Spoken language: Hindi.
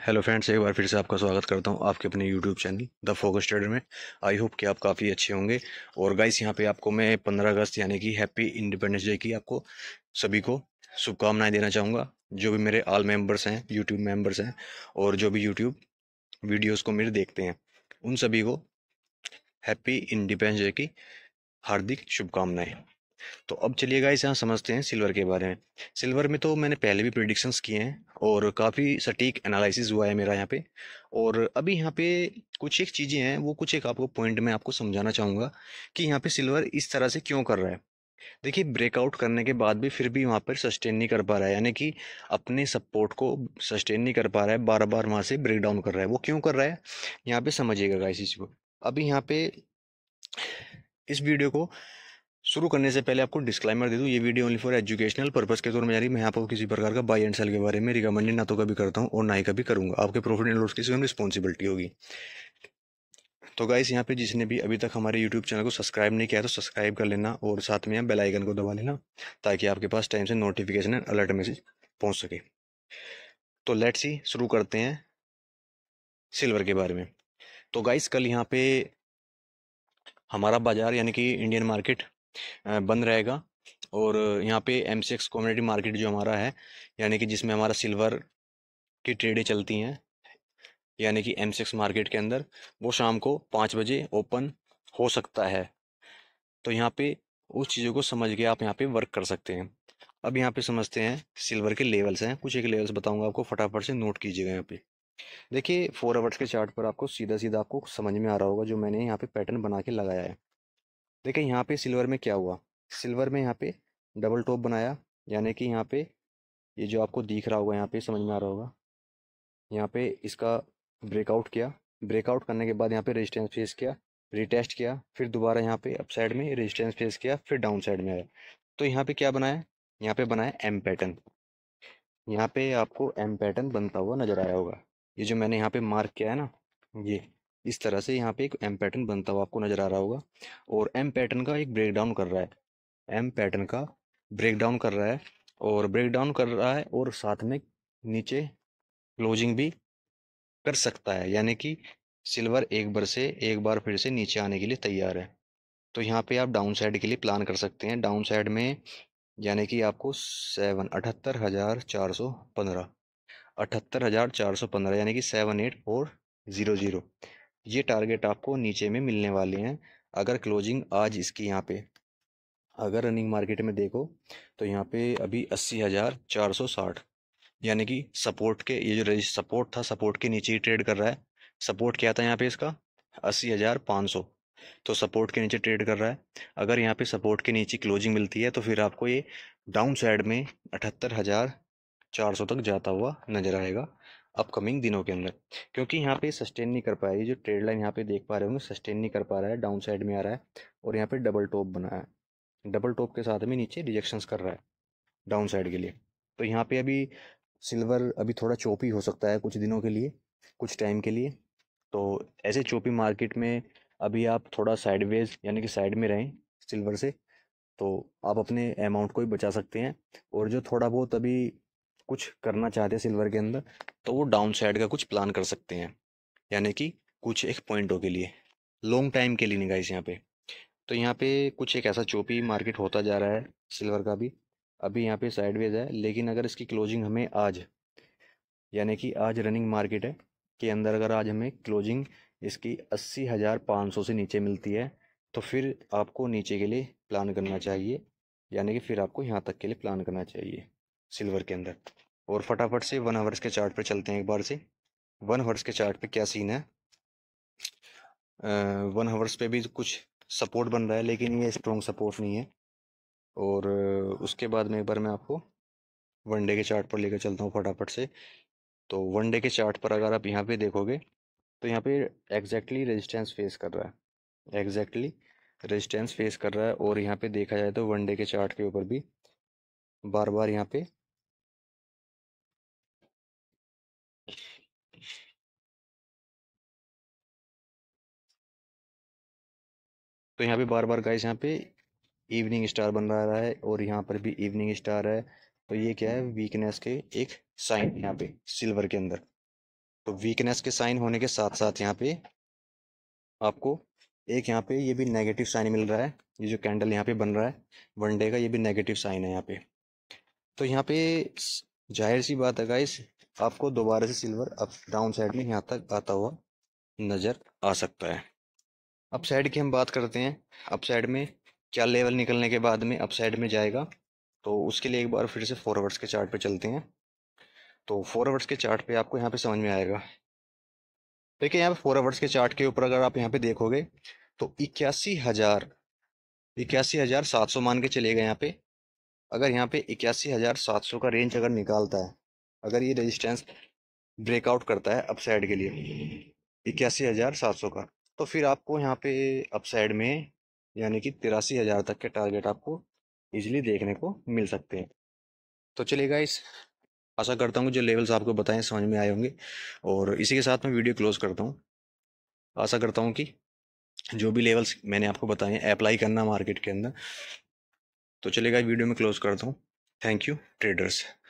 हेलो फ्रेंड्स एक बार फिर से आपका स्वागत करता हूं आपके अपने YouTube channel the focus trader में आई होप कि आप काफ़ी अच्छे होंगे और गाइस यहां पे आपको मैं 15 अगस्त यानी कि हैप्पी इंडिपेंडेंस डे की आपको सभी को शुभकामनाएं देना चाहूँगा जो भी मेरे ऑल मेंबर्स हैं यूट्यूब मेंबर्स हैं और जो भी यूट्यूब वीडियोज़ को मेरे देखते हैं उन सभी को हैप्पी इंडिपेंडेंस डे की हार्दिक शुभकामनाएँ तो अब चलिए इसे यहाँ समझते हैं सिल्वर के बारे में सिल्वर में तो मैंने पहले भी प्रिडिक्शंस किए हैं और काफ़ी सटीक एनालिसिस हुआ है मेरा यहाँ पे और अभी यहाँ पे कुछ एक चीज़ें हैं वो कुछ एक आपको पॉइंट में आपको समझाना चाहूँगा कि यहाँ पे सिल्वर इस तरह से क्यों कर रहा है देखिए ब्रेकआउट करने के बाद भी फिर भी वहाँ पर सस्टेन नहीं कर पा रहा है यानी कि अपने सपोर्ट को सस्टेन नहीं कर पा रहा है बार बार वहाँ से ब्रेक डाउन कर रहा है वो क्यों कर रहा है यहाँ पे समझिएगा इस चीज़ को अभी यहाँ पे इस वीडियो को शुरू करने से पहले आपको डिस्क्लाइमर दे दूँ ये video only for educational purpose के तौर में जारी मैं आपको किसी प्रकार का बाई एंड सेल के बारे में रिकमेंडेड ना तो कभी करता हूँ और ना ही कभी करूँगा आपके प्रॉफिट एंड लॉस की स्वयं रिस्पॉन्सिबिलिटी होगी तो गाइस यहाँ पे जिसने भी अभी तक हमारे यूट्यूब चैनल को सब्सक्राइब नहीं किया तो सब्सक्राइब कर लेना और साथ में यहाँ बेलाइकन को दबा लेना ताकि आपके पास टाइम से नोटिफिकेशन एंड अलर्ट मैसेज पहुँच सके तो लेट्स सी शुरू करते हैं सिल्वर के बारे में तो गाइस कल यहाँ पे हमारा बाज़ार यानी कि इंडियन मार्केट बंद रहेगा और यहाँ पे M C X commodity market जो हमारा है यानी कि जिसमें हमारा सिल्वर की ट्रेडें चलती हैं यानी कि एम सी एक्स मार्केट के अंदर वो शाम को पाँच बजे ओपन हो सकता है तो यहाँ पे उस चीज़ों को समझ के आप यहाँ पे वर्क कर सकते हैं अब यहाँ पे समझते हैं सिल्वर के लेवल्स हैं कुछ एक लेवल्स बताऊँगा आपको फटाफट से नोट कीजिएगा यहाँ पर देखिए फोर आवर्स के चार्ट पर आपको सीधा सीधा आपको समझ में आ रहा होगा जो मैंने यहाँ पर पैटर्न बना के लगाया है देखिए यहाँ पे सिल्वर में क्या हुआ सिल्वर में यहाँ पे डबल टॉप बनाया यानी कि यहाँ पे ये यह जो आपको दिख रहा होगा यहाँ पे समझ में आ रहा होगा यहाँ पे इसका ब्रेकआउट किया ब्रेकआउट करने के बाद यहाँ पे रेजिस्टेंस फेस किया रिटेस्ट किया फिर दोबारा यहाँ पे अप साइड में रेजिस्टेंस फेस किया फिर डाउन साइड में आया तो यहाँ पे क्या बनाया यहाँ पे बनाया एम पैटर्न यहाँ पे आपको एम पैटर्न बनता हुआ नजर आया होगा ये जो मैंने यहाँ पे मार्क किया है ना ये इस तरह से यहाँ पे एक एम पैटर्न बनता हुआ आपको नजर आ रहा होगा और एम पैटर्न का एक ब्रेकडाउन कर रहा है एम पैटर्न का ब्रेकडाउन कर रहा है और ब्रेकडाउन कर रहा है और साथ में नीचे क्लोजिंग भी कर सकता है यानी कि सिल्वर एक बार से एक बार फिर से नीचे आने के लिए तैयार है तो यहाँ पे आप डाउन साइड के लिए प्लान कर सकते हैं डाउन साइड में यानी कि आपको सेवन अठहत्तर हज़ार चार सौ पंद्रह अठहत्तर हज़ार चार सौ पंद्रह यानी कि seven eight four zero zero ये टारगेट आपको नीचे में मिलने वाले हैं अगर क्लोजिंग आज इसकी यहाँ पे अगर रनिंग मार्केट में देखो तो यहाँ पे अभी अस्सी हज़ार चार सौ साठ यानी कि सपोर्ट के ये जो सपोर्ट था सपोर्ट के नीचे ही ट्रेड कर रहा है सपोर्ट क्या था यहाँ पे इसका अस्सी हज़ार पाँच सौ तो सपोर्ट के नीचे ट्रेड कर रहा है अगर यहाँ पे सपोर्ट के नीचे क्लोजिंग मिलती है तो फिर आपको ये डाउन साइड में अठहत्तर हज़ार चार सौ तक जाता हुआ नज़र आएगा अपकमिंग दिनों के अंदर क्योंकि यहाँ पे सस्टेन नहीं कर पाया ये जो ट्रेड लाइन यहाँ पे देख पा रहे होंगे सस्टेन नहीं कर पा रहा है डाउन साइड में आ रहा है और यहाँ पे डबल टॉप बना है डबल टॉप के साथ में नीचे रिजेक्शंस कर रहा है डाउन साइड के लिए तो यहाँ पे अभी सिल्वर अभी थोड़ा चोपी हो सकता है कुछ दिनों के लिए कुछ टाइम के लिए तो ऐसे चोपी मार्केट में अभी आप थोड़ा साइडवेज यानी कि साइड में रहें सिल्वर से तो आप अपने अमाउंट को भी बचा सकते हैं और जो थोड़ा बहुत अभी कुछ करना चाहते हैं सिल्वर के अंदर तो वो डाउन साइड का कुछ प्लान कर सकते हैं यानी कि कुछ एक पॉइंटों के लिए लॉन्ग टाइम के लिए नहीं गाइस यहाँ पे तो यहाँ पे कुछ एक ऐसा चोपी मार्केट होता जा रहा है सिल्वर का भी अभी यहाँ पे साइडवेज है लेकिन अगर इसकी क्लोजिंग हमें आज यानी कि आज रनिंग मार्केट है के अंदर अगर आज हमें क्लोजिंग इसकी अस्सी हज़ार पाँच सौ से नीचे मिलती है तो फिर आपको नीचे के लिए प्लान करना चाहिए यानी कि फिर आपको यहाँ तक के लिए प्लान करना चाहिए सिल्वर के अंदर और फटाफट से वन आवर्स के चार्ट पर चलते हैं एक बार से वन आवर्स के चार्ट पे क्या सीन है वन आवर्स पे भी कुछ सपोर्ट बन रहा है लेकिन ये स्ट्रॉन्ग सपोर्ट नहीं है और उसके बाद में एक बार मैं आपको वन डे के चार्ट पर लेकर चलता हूँ फटाफट से तो वन डे के चार्ट पर अगर आप यहाँ पे देखोगे तो यहाँ पे एग्जैक्टली रेजिस्टेंस फेस कर रहा है एग्जैक्टली रेजिस्टेंस फेस कर रहा है और यहाँ पे देखा जाए तो वन डे के चार्ट के ऊपर भी बार बार यहाँ पे तो यहाँ पे बार बार गाइस यहाँ पे इवनिंग स्टार बन रहा है और यहाँ पर भी इवनिंग स्टार है तो ये क्या है वीकनेस के एक साइन यहाँ पे सिल्वर के अंदर तो वीकनेस के साइन होने के साथ साथ यहाँ पे आपको एक यहाँ पे ये भी नेगेटिव साइन मिल रहा है ये जो कैंडल यहाँ पे बन रहा है वन डे का ये भी नेगेटिव साइन है यहाँ पे तो यहाँ पे जाहिर सी बात है गाइस आपको दोबारा से सिल्वर अप डाउन साइड में यहाँ तक आता हुआ नज़र आ सकता है अपसाइड की हम बात करते हैं अपसाइड में क्या लेवल निकलने के बाद में अपसाइड में जाएगा तो उसके लिए एक बार फिर से फॉरवर्ड्स के चार्ट पे चलते हैं तो फॉरवर्ड्स के चार्ट पे आपको यहाँ पे समझ में आएगा देखिए यहाँ पे फॉरवर्ड्स के चार्ट के ऊपर अगर आप यहाँ पे देखोगे तो इक्यासी हज़ार इक्यासी हज़ार सात सौ मान के चलेगा यहाँ पे अगर यहाँ पे इक्यासी हज़ार सात सौ का रेंज अगर निकालता है अगर ये रजिस्टेंस ब्रेकआउट करता है अपसाइड के लिए इक्यासी हज़ार सात सौ का तो फिर आपको यहाँ पे अपसाइड में यानी कि तिरासी हज़ार तक के टारगेट आपको इजीली देखने को मिल सकते हैं तो चलेगा इस आशा करता हूँ जो लेवल्स आपको बताएं समझ में आए होंगे और इसी के साथ मैं वीडियो क्लोज करता हूँ आशा करता हूँ कि जो भी लेवल्स मैंने आपको बताए हैं अप्लाई करना मार्केट के अंदर तो चलेगा वीडियो में क्लोज करता हूँ थैंक यू ट्रेडर्स